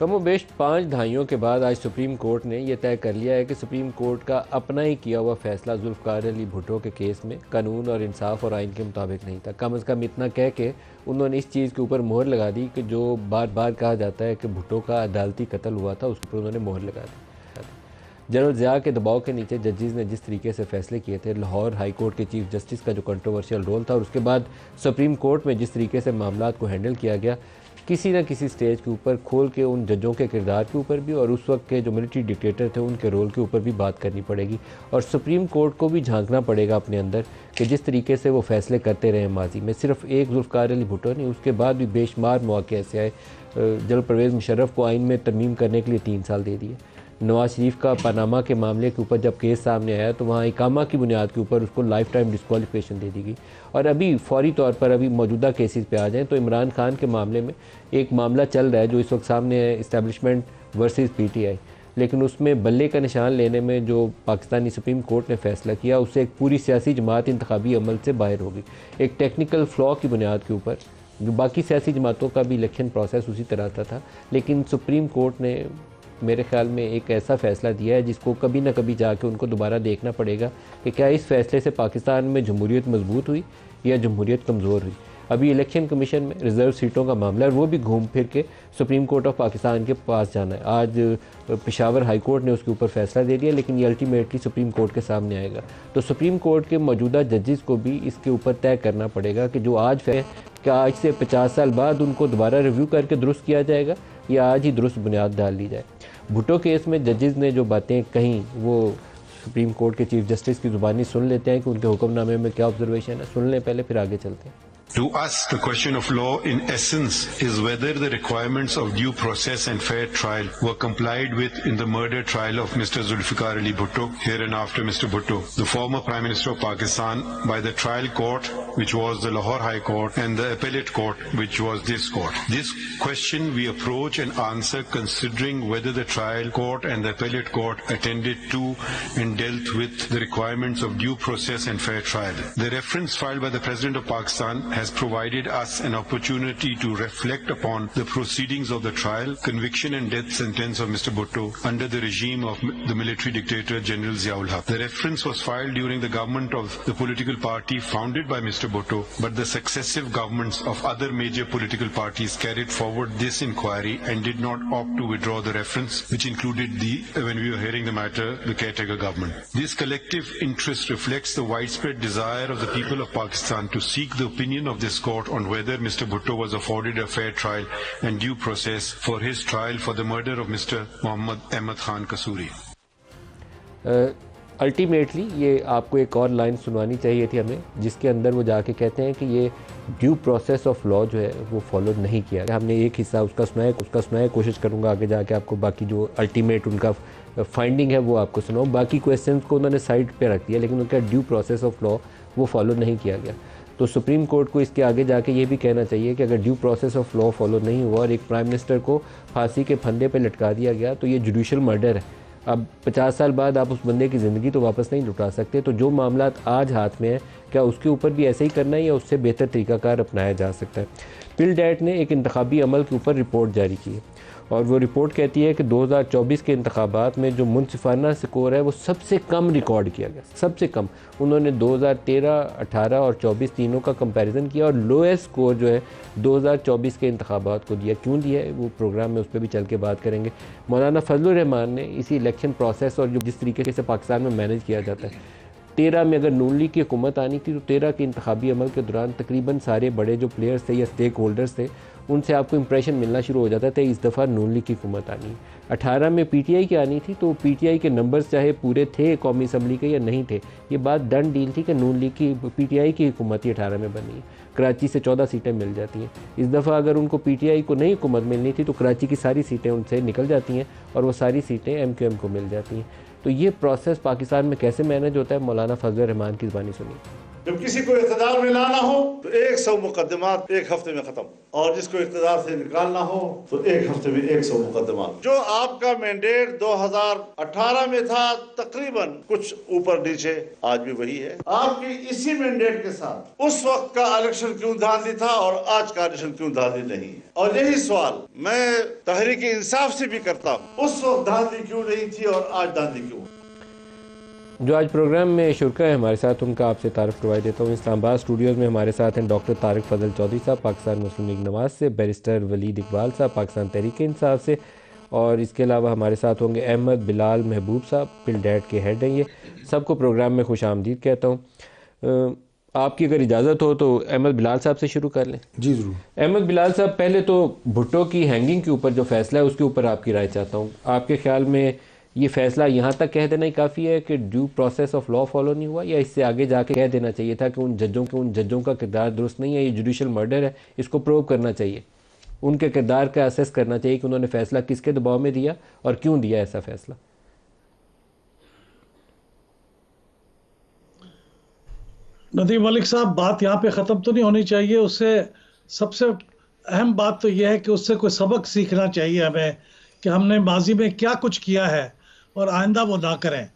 कमो बेश पाँच दहाइयों के बाद आज सुप्रीम कोर्ट ने यह तय कर लिया है कि सुप्रीम कोर्ट का अपना ही किया हुआ फैसला जुल्फकार अली भुटो के केस में कानून और इंसाफ और आइन के मुताबिक नहीं था कम अज़ कम इतना कह के उन्होंने इस चीज़ के ऊपर मोहर लगा दी कि जो बार बार कहा जाता है कि भुटो का अदालती कत्ल हुआ था उस पर उन्होंने मोहर लगा दी जनरल ज़िया के दबाव के नीचे जजेज़ ने जिस तरीके से फैसले किए थे लाहौर हाई कोर्ट के चीफ जस्टिस का जो कंट्रोवर्शियल रोल था और उसके बाद सुप्रीम कोर्ट में जिस तरीके से मामला को हैंडल किया गया किसी न किसी स्टेज के ऊपर खोल के उन जजों के किरदार के ऊपर भी और उस वक्त के जो मिलिट्री डिक्टेटर थे उनके रोल के ऊपर भी बात करनी पड़ेगी और सुप्रीम कोर्ट को भी झांकना पड़ेगा अपने अंदर कि जिस तरीके से वो फैसले करते रहे माजी में सिर्फ एक जुल्फ़ार अली भुटो नहीं उसके बाद भी बेशुमार मौके ऐसे आए जल परवेज़ मुशर्रफ को आइन में तरमीम करने के लिए तीन साल दे दिए नवाज शरीफ का पानामा के मामले के ऊपर जब केस सामने आया तो वहाँ इकामा की बुनियाद के ऊपर उसको लाइफ टाइम डिस्कवालीफिकेशन दे दी गई और अभी फौरी तौर पर अभी मौजूदा केसेस पे आ जाएँ तो इमरान खान के मामले में एक मामला चल रहा है जो इस वक्त सामने है इस्टेबलिशमेंट टी आई लेकिन उसमें बल्ले का निशान लेने में जो पाकिस्तानी सुप्रीम कोर्ट ने फैसला किया उससे एक पूरी सियासी जमात इंतबी अमल से बाहर होगी एक टेक्निकल फ्लॉ की बुनियाद के ऊपर बाकी सियासी जमातों का भी इलेक्शन प्रोसेस उसी तरह का था लेकिन सुप्रीम कोर्ट ने मेरे ख्याल में एक ऐसा फ़ैसला दिया है जिसको कभी ना कभी जाके उनको दोबारा देखना पड़ेगा कि क्या इस फैसले से पाकिस्तान में जमहूरीत मजबूत हुई या जमहूरीत कमज़ोर हुई अभी इलेक्शन कमीशन में रिज़र्व सीटों का मामला है वो भी घूम फिर के सुप्रीम कोर्ट ऑफ पाकिस्तान के पास जाना है आज पिशावर हाई कोर्ट ने उसके ऊपर फैसला दे दिया लेकिन ये अल्टीमेटली सुप्रीम कोर्ट के सामने आएगा तो सुप्रीम कोर्ट के मौजूदा जजेस को भी इसके ऊपर तय करना पड़ेगा कि जो आज क्या आज से पचास साल बाद उनको दोबारा रिव्यू करके दुरुस्त किया जाएगा या आज ही दुरुस्त बुनियाद डाल ली जाए भुटो केस में जजेस ने जो बातें कहीं वो सुप्रीम कोर्ट के चीफ जस्टिस की ज़ुबानी सुन लेते हैं कि उनके हुक्मनामे में क्या ऑब्जर्वेशन है सुन लें पहले फिर आगे चलते हैं To us, the question of law in essence is whether the requirements of due process and fair trial were complied with in the murder trial of Mr. Zulfikar Ali Bhutto, hereinafter Mr. Bhutto, the former Prime Minister of Pakistan, by the trial court, which was the Lahore High Court, and the appellate court, which was this court. This question we approach and answer considering whether the trial court and the appellate court attended to and dealt with the requirements of due process and fair trial. The reference filed by the President of Pakistan has provided us an opportunity to reflect upon the proceedings of the trial, conviction and death sentence of Mr. Bhutto under the regime of the military dictator General ul Haq. The reference was filed during the government of the political party founded by Mr. Bhutto, but the successive governments of other major political parties carried forward this inquiry and did not opt to withdraw the reference, which included the, when we were hearing the matter, the caretaker government. This collective interest reflects the widespread desire of the people of Pakistan to seek the opinion of this court on whether Mr. Bhutto was afforded a fair trial and due process for his trial for the murder of Mr. Muhammad Ahmed Khan Kasuri. Ultimately uh, ये आपको एक और line सुनानी चाहिए थी हमें जिसके अंदर वो जाके कहते हैं कि ये ड्यू प्रोसेस ऑफ लॉ जो है वो फॉलो नहीं किया हमने एक हिस्सा उसका सुनाया उसका सुनाया कोशिश करूँगा आगे जाके आपको बाकी जो अल्टीमेट उनका फाइंडिंग uh, है वो आपको सुनाऊँ बाकी क्वेश्चन को उन्होंने साइड पर रख दिया लेकिन उनका ड्यू प्रोसेस ऑफ लॉ वो फॉलो नहीं किया गया तो सुप्रीम कोर्ट को इसके आगे जाके ये भी कहना चाहिए कि अगर due process of law follow नहीं हुआ और एक प्राइम मिनिस्टर को फांसी के फंदे पर लटका दिया गया तो ये जुडिशल मर्डर है अब 50 साल बाद आप उस बंदे की ज़िंदगी तो वापस नहीं लुटा सकते तो जो मामला आज हाथ में है क्या उसके ऊपर भी ऐसे ही करना है या उससे बेहतर तरीक़ाकार अपनाया जा सकता है पिल डैट ने एक इंतबी अमल के ऊपर रिपोर्ट जारी की है और वो रिपोर्ट कहती है कि 2024 के इंतबात में जो मुनसिफाना स्कोर है वो सबसे कम रिकॉर्ड किया गया सबसे कम उन्होंने 2013, 18 और 24 तीनों का कंपैरिजन किया और लोएस्ट स्कोर जो है 2024 के इंतबात को दिया क्यों दिया है वो प्रोग्राम में उस पर भी चल के बात करेंगे मौलाना फजल रहमान ने इसी इलेक्शन प्रोसेस और जो जिस तरीके से पाकिस्तान में मैनेज किया जाता है तेरह में अगर नून लीग की हुकूमत आनी थी तो तेरह के इंतबी अमल के दौरान तकरीबन सारे बड़े जो प्लेयर्स थे या स्टेक होल्डर्स थे उनसे आपको इंप्रेशन मिलना शुरू हो जाता था इस दफ़ा नून लीग की हुकूमत आनी अठारह में पी टी आई की आनी थी तो पी टी आई के नंबर्स चाहे पूरे थे कौमी असम्बली के या नहीं थे ये बात डन डील थी कि नून लीग की पी टी आई की हुकूमत ही अठारह में बनी कराची से चौदह सीटें मिल जाती हैं इस दफ़ा अगर उनको पी टी आई को नई हुकूमत मिलनी थी तो कराची की सारी सीटें उनसे निकल जाती हैं और वो सारी सीटें एम क्यू एम को मिल जाती हैं तो ये प्रोसेस पाकिस्तान में कैसे मैनेज होता है मौलाना फजल रहमान की ज़बानी सुनी जब किसी को इकतदार में लाना हो तो एक सौ मुकदमा एक हफ्ते में ख़त्म और जिसको इकतदार से निकालना हो तो एक हफ्ते में एक सौ मुकदमा जो आपका मैंडेट 2018 में था तकरीबन कुछ ऊपर नीचे आज भी वही है आपकी इसी मैंडेट के साथ उस वक्त का इलेक्शन क्यों धांधली था और आज का इलेक्शन क्यों धांधली नहीं है और यही सवाल मैं तहरीकी इंसाफ से भी करता हूँ उस वक्त धांधली क्यों नहीं थी और आज धांधली क्यों जो आज प्रोग्राम में शुरुआ है हमारे साथ उनका आपसे तारफ़ करवाई देता हूँ इस्लामाबाद स्टूडियोज़ में हमारे साथ हैं डॉक्टर तारक फजल चौधरी साहब पाकिस्तान मुस्लिम लीग नवाज से बैरिस्टर वलीद इकबाल साहब पाकिस्तान तहरीक इंसाफ से और इसके अलावा हमारे साथ होंगे अहमद बिलाल महबूब साहब पिल डैड के हेड हैं ये सबको प्रोग्राम में खुश आमदीद कहता हूँ आपकी अगर इजाज़त हो तो अहमद बिलाल साहब से शुरू कर लें जी ज़रूर अहमद बिलाल साहब पहले तो भुट्टो की हैंगिंग के ऊपर जो फैसला है उसके ऊपर आपकी राय चाहता हूँ आपके ख्याल में ये फैसला यहाँ तक कह देना ही काफ़ी है कि due process of law follow नहीं हुआ या इससे आगे जाके कह देना चाहिए था कि उन जजों के उन जजों का किरदार दुरुस्त नहीं है ये जुडिशल मर्डर है इसको प्रूव करना चाहिए उनके किरदार का असेस करना चाहिए कि उन्होंने फैसला किसके दबाव में दिया और क्यों दिया ऐसा फैसला नदीम मलिक साहब बात यहाँ पे ख़त्म तो नहीं होनी चाहिए उससे सबसे अहम बात तो यह है कि उससे कोई सबक सीखना चाहिए हमें कि हमने माजी में क्या कुछ किया है और आइंदा वो ना करें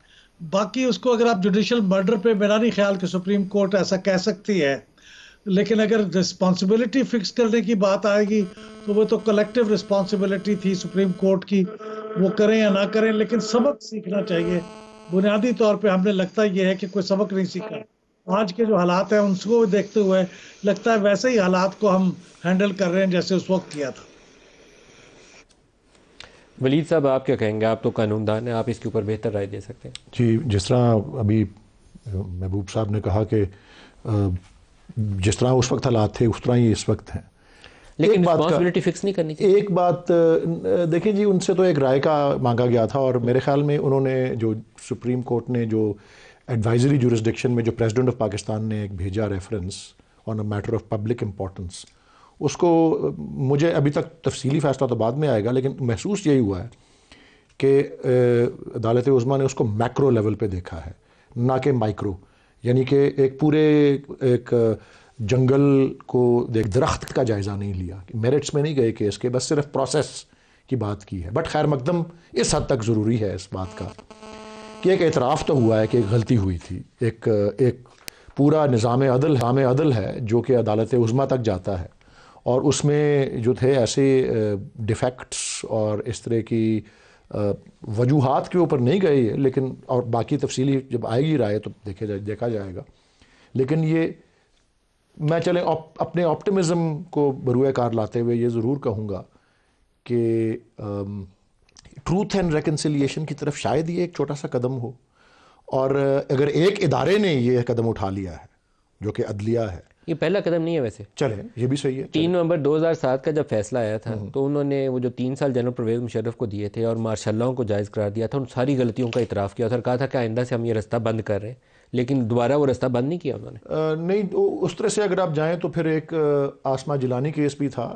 बाकी उसको अगर आप जुडिशल मर्डर पे मेरा नहीं ख्याल कि सुप्रीम कोर्ट ऐसा कह सकती है लेकिन अगर रिस्पॉन्सिबिलिटी फिक्स करने की बात आएगी तो वो तो कलेक्टिव रिस्पॉन्सिबिलिटी थी सुप्रीम कोर्ट की वो करें या ना करें लेकिन सबक सीखना चाहिए बुनियादी तौर पे हमने लगता यह है कि कोई सबक नहीं सीखा आज के जो हालात हैं उनको देखते हुए लगता है वैसे ही हालात को हम हैंडल कर रहे हैं जैसे उस वक्त किया था वलीद साहब आप क्या कहेंगे आप तो कानूनदान हैं आप इसके ऊपर बेहतर राय दे सकते हैं जी जिस तरह अभी महबूब साहब ने कहा कि जिस तरह उस वक्त हालात थे उस तरह ही इस वक्त हैं लेकिन बात का, फिक्स नहीं करनी चाहिए एक बात देखिए जी उनसे तो एक राय का मांगा गया था और मेरे ख्याल में उन्होंने जो सुप्रीम कोर्ट ने जो एडवाइजरी जुरिस्डिक्शन में जो प्रेसिडेंट ऑफ पाकिस्तान ने एक भेजा reference on a matter of public importance उसको मुझे अभी तक तफसीली फ़ैसला तो बाद में आएगा लेकिन महसूस यही हुआ है कि अदालत उज़मा ने उसको मैक्रो लेवल पे देखा है ना कि माइक्रो यानी कि एक पूरे एक जंगल को देख दरख्त का जायज़ा नहीं लिया मेरिट्स में नहीं गए केस के बस सिर्फ प्रोसेस की बात की है बट खैर मकदम इस हद तक ज़रूरी है इस बात का कि एक एतराफ़ तो हुआ है कि एक गलती हुई थी एक एक पूरा निज़ाम अदल हाम अदल है जो कि अदालत उज़मा तक जाता है और उसमें जो थे ऐसे डिफेक्ट्स और इस तरह की वजूहत के ऊपर नहीं गए है लेकिन और बाकी तफसीली जब आएगी राय तो देखे जाए देखा जाएगा लेकिन ये मैं चले अप, अपने ऑप्टिमिज़म को बरूए कार लाते हुए ये ज़रूर कहूँगा कि ट्रूथ एंड रेकन्सिलियेशन की तरफ शायद ये एक छोटा सा कदम हो और अगर एक इदारे ने ये कदम उठा लिया है जो कि अदलिया है ये पहला कदम नहीं है वैसे चले ये भी सही है तीन नवंबर 2007 का जब फैसला आया था हम्म। तो उन्होंने वो जो तीन साल जनरल परवेज मुशरफ को दिए थे और मार्शालाओं को जायज़ करार दिया था उन सारी गलतियों का इतराफ़ किया था और कहा था कि आइंदा से हम ये रास्ता बंद कर रहे हैं लेकिन दोबारा वो रास्ता बंद नहीं किया उन्होंने नहीं तो उस तरह से अगर आप जाएँ तो फिर एक आसमा जिलानी केस भी था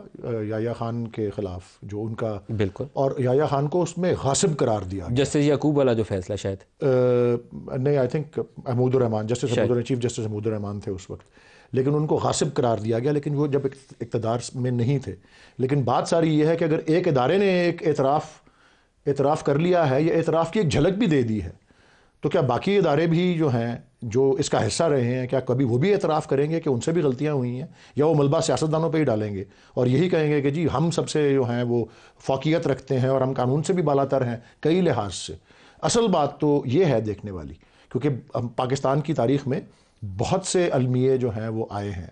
याया खान के खिलाफ जो उनका बिल्कुल और याया खान को उसमें गासिब करार दिया जस्टिस याकूब वाला जो फैसला शायद आ, नहीं I think Hamoodur Rahman justice chief justice Hamoodur Rahman थे उस वक्त लेकिन उनको गासिब करार दिया गया लेकिन वो जब इकतदार में नहीं थे लेकिन बात सारी ये है कि अगर एक इदारे ने एक एतराफ़ एतराफ़ कर लिया है या एतराफ़ की एक झलक भी दे दी है तो क्या बाकी इदारे भी जो हैं जो इसका हिस्सा रहे हैं क्या कभी वो भी एतराफ़ करेंगे कि उनसे भी गलतियाँ हुई हैं या वो मलबा सियासतदानों पर ही डालेंगे और यही कहेंगे कि जी हम सबसे जो हैं वो फ़ौकियत रखते हैं और हम कानून से भी बालातर हैं कई लिहाज से असल बात तो ये है देखने वाली क्योंकि पाकिस्तान की तारीख में बहुत से अलमिये जो हैं वो आए हैं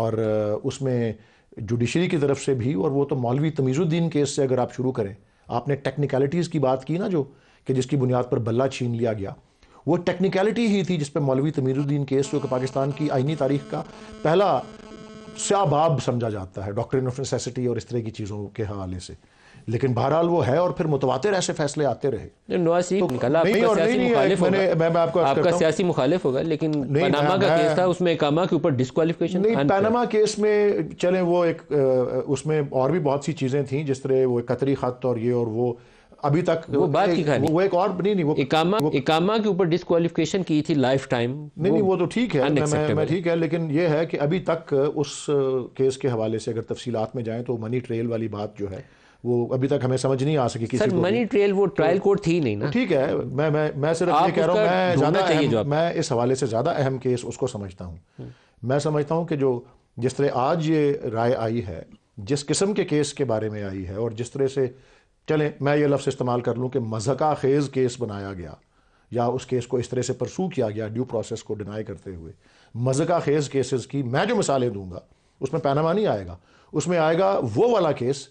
और उसमें जुडिशरी की तरफ से भी और वो तो मौलवी तमीज़ुद्दीन केस से अगर आप शुरू करें आपने टेक्निकलिटीज़ की बात की ना जो कि जिसकी बुनियाद पर बल्ला छीन लिया गया वो टेक्निकलिटी ही थी जिस पर मौलवी तमीरुद्दीन केस जो कि पाकिस्तान की आइनी तारीख का पहला स्याबाब समझा जाता है डॉक्ट्रिन ऑफ नेसेसिटी और इस तरह की चीज़ों के हवाले से लेकिन बहरहाल वो है और फिर मुतवातिर ऐसे फैसले आते रहे तो चले वो एक उसमें और भी बहुत सी चीज़ें थी जिस तरह वो कतरी खत और ये और वो अभी तक वो बात की कहानी वो एक और नहीं नहीं वो इकामा वो, इकामा के ऊपर डिस्कालिफिकेशन की थी लाइफ टाइम नहीं नहीं वो तो ठीक है मैं मैं ठीक है लेकिन ये है कि अभी तक उस केस के हवाले से अगर तफसीलात में जाएं तो मनी ट्रेल वाली बात जो है वो अभी तक हमें समझ नहीं आ सकी किसी सर, को मनी ट्रेल वो ट्रायल तो, कोर्ट थी नहीं ना ठीक है मैं मैं मैं सिर्फ ये कह रहा हूँ मैं ज़्यादा मैं इस हवाले से ज़्यादा अहम केस उसको समझता हूँ हम्म। मैं समझता हूँ कि जो जिस तरह आज ये राय आई है जिस किस्म के केस के बारे में आई है और जिस तरह से चलें मैं ये लफ्ज़ इस्तेमाल कर लूँ कि मज़का खेज केस बनाया गया या उस केस को इस तरह से परसू किया गया ड्यू प्रोसेस को डिनाई करते हुए मजका खेज केसेस की मैं जो मिसालें दूंगा उसमें पैनामा नहीं आएगा उसमें आएगा वो वाला केस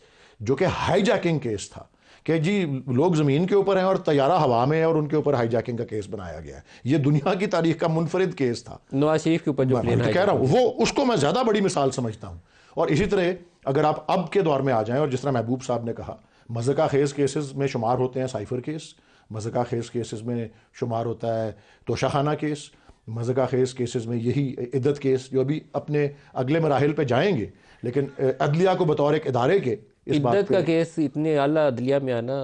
जो कि हाई जैकिंग केस था कि जी लोग ज़मीन के ऊपर हैं और तैयारा हवा में है और उनके ऊपर हाई जैकिंग का केस बनाया गया है ये दुनिया की तारीख का मुनफरद केस था नवाज शरीफ के ऊपर जो मैं तो कह रहा हूँ वो उसको मैं ज़्यादा बड़ी मिसाल समझता हूँ और इसी तरह अगर आप अब के दौर में आ जाएं और जिस तरह महबूब साहब ने कहा मज़का खेज़ केसेस में शुमार होते हैं साइफ़र केस मज़का खेज़ केसेस में शुमार होता है तोशाखाना केस मज़का खेज़ केसेस में यही इद्दत केस जो अभी अपने अगले मराहल पर जाएंगे लेकिन अदलिया को बतौर एक इदारे के इद्दत का केस इतने आला अदलिया में आना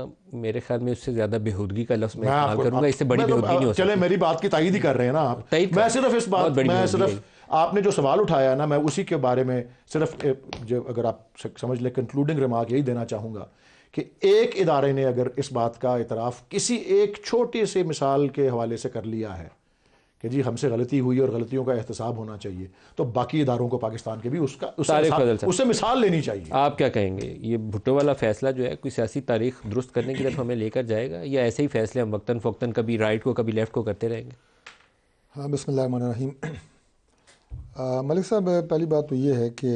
मेरे ख्याल में उससे ज्यादा बेहूदगी का लफ्ज मैं करूंगा इससे बड़ी तो बेहूदगी नहीं हो चले मेरी बात की तायद ही कर रहे हैं ना आप मैं सिर्फ इस बात मैं सिर्फ आपने जो सवाल उठाया ना मैं उसी के बारे में सिर्फ जो अगर आप समझ लें कंक्लूडिंग रिमार्क यही देना चाहूँगा कि एक इदारे ने अगर इस बात का इतराफ़ किसी एक छोटी सी मिसाल के हवाले से कर लिया है कि जी हमसे गलती हुई और गलतियों का एहतसाब होना चाहिए तो बाकी इदारों को पाकिस्तान के भी उसका उससे, उसे मिसाल लेनी चाहिए आप क्या कहेंगे ये भुट्टो वाला फैसला जो है कोई सियासी तारीख दुरुस्त करने की तरफ हमें लेकर जाएगा या ऐसे ही फैसले हम वक्ता फ़ोक्ता कभी राइट को कभी लेफ्ट को करते रहेंगे हाँ बसमीम मलिक साहब पहली बात तो ये है कि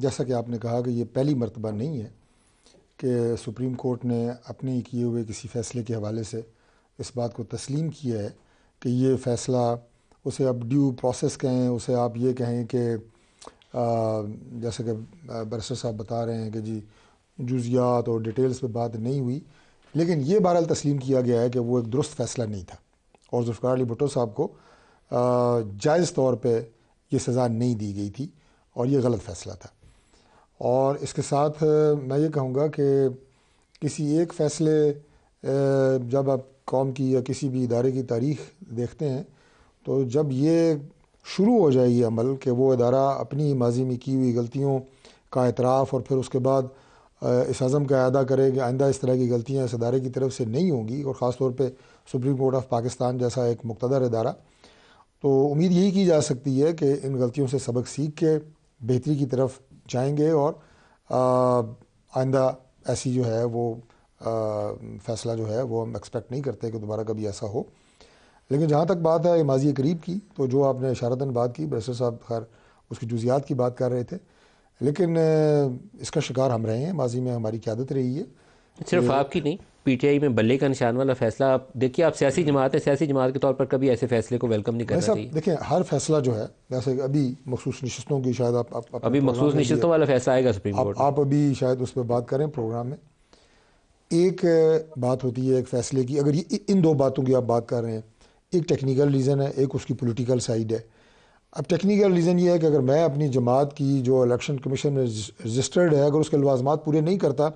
जैसा कि आपने कहा कि ये पहली मरतबा नहीं है कि सुप्रीम कोर्ट ने अपने किए हुए किसी फ़ैसले के हवाले से इस बात को तस्लीम किया है कि ये फ़ैसला उसे आप ड्यू प्रोसेस कहें उसे आप ये कहें कि जैसे कि बरसर साहब बता रहे हैं कि जी जुजियात और डिटेल्स पे बात नहीं हुई लेकिन ये बहरहाल तस्लीम किया गया है कि वो एक दुरुस्त फ़ैसला नहीं था और जुल्फ़ार अली भुटो साहब को जायज़ तौर पर ये सज़ा नहीं दी गई थी और ये गलत फ़ैसला था और इसके साथ मैं ये कहूँगा कि किसी एक फ़ैसले जब आप कौम की या किसी भी इदारे की तारीख देखते हैं तो जब ये शुरू हो जाए ये अमल कि वो अदारा अपनी माजी में की हुई गलतियों का एतराफ़ और फिर उसके बाद इस अज़म का अदा करे कि आइंदा इस तरह की गलतियाँ इस अदारे की तरफ से नहीं होंगी और ख़ास तौर पर सुप्रीम कोर्ट ऑफ पाकिस्तान जैसा एक मुख्तर अदारा तो उम्मीद यही की जा सकती है कि इन गलतियों से सबक सीख के बेहतरी की तरफ जाएंगे और आइंदा ऐसी जो है वो आ, फैसला जो है वो हम एक्सपेक्ट नहीं करते कि दोबारा कभी ऐसा हो लेकिन जहाँ तक बात है माजी करीब की तो जो आपने इशारतन बात की बैरिस्टर साहब खैर उसकी जुजियात की बात कर रहे थे लेकिन इसका शिकार हम रहे हैं माजी में हमारी क्यादत रही है सिर्फ आपकी नहीं पीटीआई में बल्ले का निशान वाला फैसला आप देखिए आप सियासी जमात है सियासी जमात के तौर पर कभी ऐसे फैसले को वेलकम नहीं करना चाहिए देखिए हर फैसला जो है जैसे अभी मखसूस नशस्तों की शायद आप, आप अभी मखसूस नशस्तों वाला फैसला आएगा सुप्रीम कोर्ट आप अभी शायद उस पर बात करें प्रोग्राम में एक बात होती है एक फैसले की अगर ये इन दो बातों की आप बात कर रहे हैं एक टेक्निकल रीज़न है एक उसकी पोलिटिकल साइड है अब टेक्निकल रीज़न ये है कि अगर मैं अपनी जमात की जो इलेक्शन कमीशन में रजिस्टर्ड है अगर उसके लवाजमात पूरे नहीं करता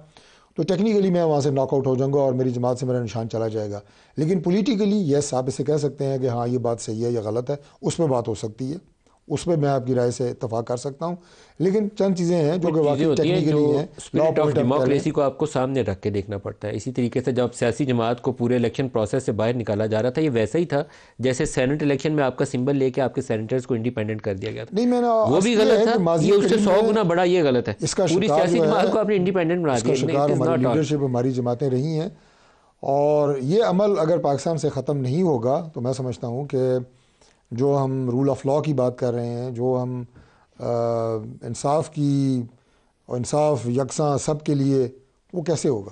तो टेक्निकली मैं वहाँ से नॉकआउट हो जाऊँगा और मेरी जमात से मेरा निशान चला जाएगा लेकिन पोलिटिकली येस आप इसे कह सकते हैं कि हाँ ये बात सही है या गलत है उस पर बात हो सकती है उस पर मैं आपकी राय से इतफाक कर सकता हूँ लेकिन चंद चीज़ें हैं जो कि वाकई टेक्निकली हैं स्पिरिट ऑफ डेमोक्रेसी को आपको सामने रख के देखना पड़ता है इसी तरीके से जब सियासी जमात को पूरे इलेक्शन प्रोसेस से बाहर निकाला जा रहा था ये वैसा ही था जैसे सेनेट इलेक्शन में आपका सिंबल लेके आपके सेनेटर्स को इंडिपेंडेंट कर दिया गया था नहीं मैंने वो भी गलत है ये उससे सौ गुना बड़ा ये गलत है इसका पूरी सियासी जमात को आपने इंडिपेंडेंट बना दिया हमारी जमातें रही हैं और ये अमल अगर पाकिस्तान से ख़त्म नहीं होगा तो मैं समझता हूँ कि जो हम रूल ऑफ लॉ की बात कर रहे हैं जो हम इंसाफ की और इंसाफ यकसा सब के लिए वो कैसे होगा